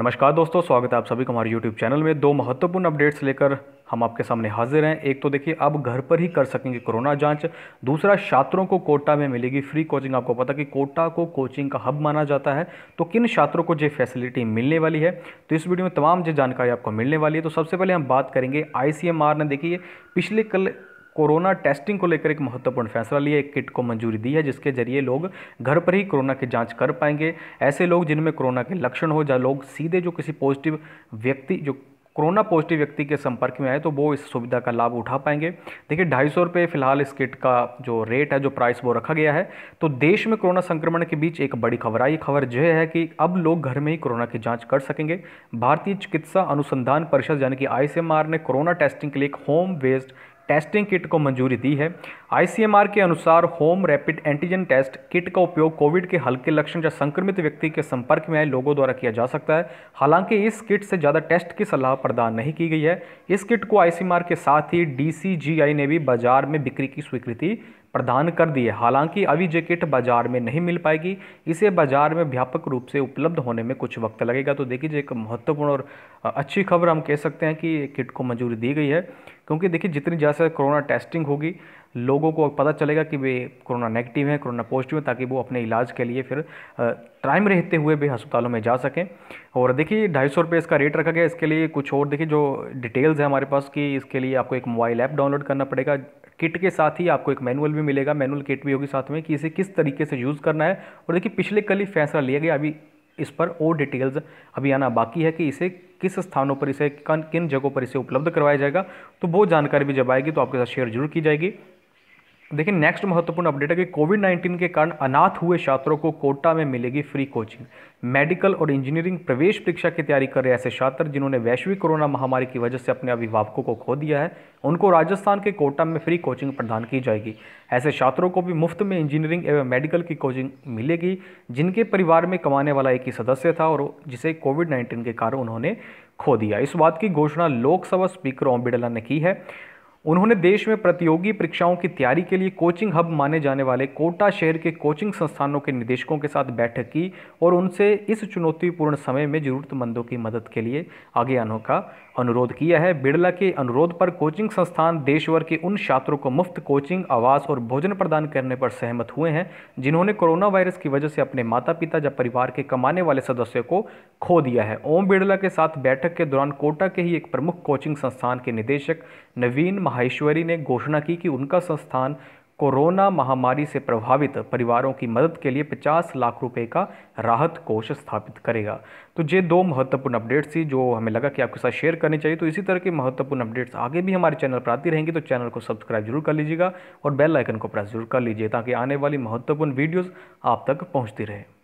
नमस्कार दोस्तों स्वागत है आप सभी को हमारे यूट्यूब चैनल में दो महत्वपूर्ण अपडेट्स लेकर हम आपके सामने हाजिर हैं एक तो देखिए आप घर पर ही कर सकेंगे कोरोना जांच दूसरा छात्रों को कोटा में मिलेगी फ्री कोचिंग आपको पता कि कोटा को कोचिंग का हब माना जाता है तो किन छात्रों को ये फैसिलिटी मिलने वाली है तो इस वीडियो में तमाम जो जानकारी आपको मिलने वाली है तो सबसे पहले हम बात करेंगे आई ने देखिए पिछले कल कोरोना टेस्टिंग को लेकर एक महत्वपूर्ण फैसला लिया एक किट को मंजूरी दी है जिसके जरिए लोग घर पर ही कोरोना की जांच कर पाएंगे ऐसे लोग जिनमें कोरोना के लक्षण हो या लोग सीधे जो किसी पॉजिटिव व्यक्ति जो कोरोना पॉजिटिव व्यक्ति के संपर्क में आए तो वो इस सुविधा का लाभ उठा पाएंगे देखिए ढाई सौ रुपये फिलहाल इस किट का जो रेट है जो प्राइस वो रखा गया है तो देश में कोरोना संक्रमण के बीच एक बड़ी खबर आई खबर यह है कि अब लोग घर में ही कोरोना की जांच कर सकेंगे भारतीय चिकित्सा अनुसंधान परिषद यानी कि आई ने कोरोना टेस्टिंग के लिए एक होम बेस्ड टेस्टिंग किट को मंजूरी दी है आईसीएमआर के अनुसार home rapid antigen test kit का उपयोग कोविड के हल्के लक्षण या संक्रमित व्यक्ति के संपर्क में आए लोगों द्वारा किया जा सकता है हालांकि इस किट से ज़्यादा टेस्ट की सलाह प्रदान नहीं की गई है इस किट को आईसीएमआर के साथ ही डीसीजीआई ने भी बाजार में बिक्री की स्वीकृति प्रदान कर दी है हालांकि अभी ये किट बाजार में नहीं मिल पाएगी इसे बाजार में व्यापक रूप से उपलब्ध होने में कुछ वक्त लगेगा तो देखिए एक महत्वपूर्ण और अच्छी खबर हम कह सकते हैं कि किट को मंजूरी दी गई है क्योंकि देखिए जितनी ज़्यादा कोरोना टेस्टिंग होगी लोगों को पता चलेगा कि वे कोरोना नेगेटिव हैं कोरोना पॉजिटिव हैं ताकि वो अपने इलाज के लिए फिर टाइम रहते हुए भी अस्पतालों में जा सकें और देखिए ढाई सौ इसका रेट रखा गया इसके लिए कुछ और देखिए जो डिटेल्स है हमारे पास कि इसके लिए आपको एक मोबाइल ऐप डाउनलोड करना पड़ेगा किट के साथ ही आपको एक मैनुअल भी मिलेगा मैनुअल किट भी होगी साथ में कि इसे किस तरीके से यूज़ करना है और देखिए पिछले कल ही फैसला लिया गया अभी इस पर और डिटेल्स अभी आना बाकी है कि इसे किस स्थानों पर इसे किन जगहों पर इसे उपलब्ध करवाया जाएगा तो वो जानकारी भी जब आएगी तो आपके साथ शेयर जरूर की जाएगी देखिए नेक्स्ट महत्वपूर्ण अपडेट है कि कोविड 19 के कारण अनाथ हुए छात्रों को कोटा में मिलेगी फ्री कोचिंग मेडिकल और इंजीनियरिंग प्रवेश परीक्षा की तैयारी कर रहे ऐसे छात्र जिन्होंने वैश्विक कोरोना महामारी की वजह से अपने अभिभावकों को खो दिया है उनको राजस्थान के कोटा में फ्री कोचिंग प्रदान की जाएगी ऐसे छात्रों को भी मुफ्त में इंजीनियरिंग एवं मेडिकल की कोचिंग मिलेगी जिनके परिवार में कमाने वाला एक ही सदस्य था और जिसे कोविड नाइन्टीन के कारण उन्होंने खो दिया इस बात की घोषणा लोकसभा स्पीकर ओम बिड़ला ने की है उन्होंने देश में प्रतियोगी परीक्षाओं की तैयारी के लिए कोचिंग हब माने जाने वाले कोटा शहर के कोचिंग संस्थानों के निदेशकों के साथ बैठक की और उनसे इस चुनौतीपूर्ण समय में ज़रूरतमंदों की मदद के लिए आगे आने का अनुरोध किया है बिड़ला के अनुरोध पर कोचिंग संस्थान देशभर के उन छात्रों को मुफ्त कोचिंग आवास और भोजन प्रदान करने पर सहमत हुए हैं जिन्होंने कोरोना वायरस की वजह से अपने माता पिता या परिवार के कमाने वाले सदस्यों को खो दिया है ओम बिड़ला के साथ बैठक के दौरान कोटा के ही एक प्रमुख कोचिंग संस्थान के निदेशक नवीन महा माहेश्वरी ने घोषणा की कि उनका संस्थान कोरोना महामारी से प्रभावित परिवारों की मदद के लिए 50 लाख रुपए का राहत कोष स्थापित करेगा तो ये दो महत्वपूर्ण अपडेट्स थी जो हमें लगा कि आपके साथ शेयर करनी चाहिए तो इसी तरह के महत्वपूर्ण अपडेट्स आगे भी हमारे चैनल पर आती रहेंगी तो चैनल को सब्सक्राइब जरूर कर लीजिएगा और बेल आइकन को प्रेस जरूर कर लीजिए ताकि आने वाली महत्वपूर्ण वीडियोज़ आप तक पहुँचती रहे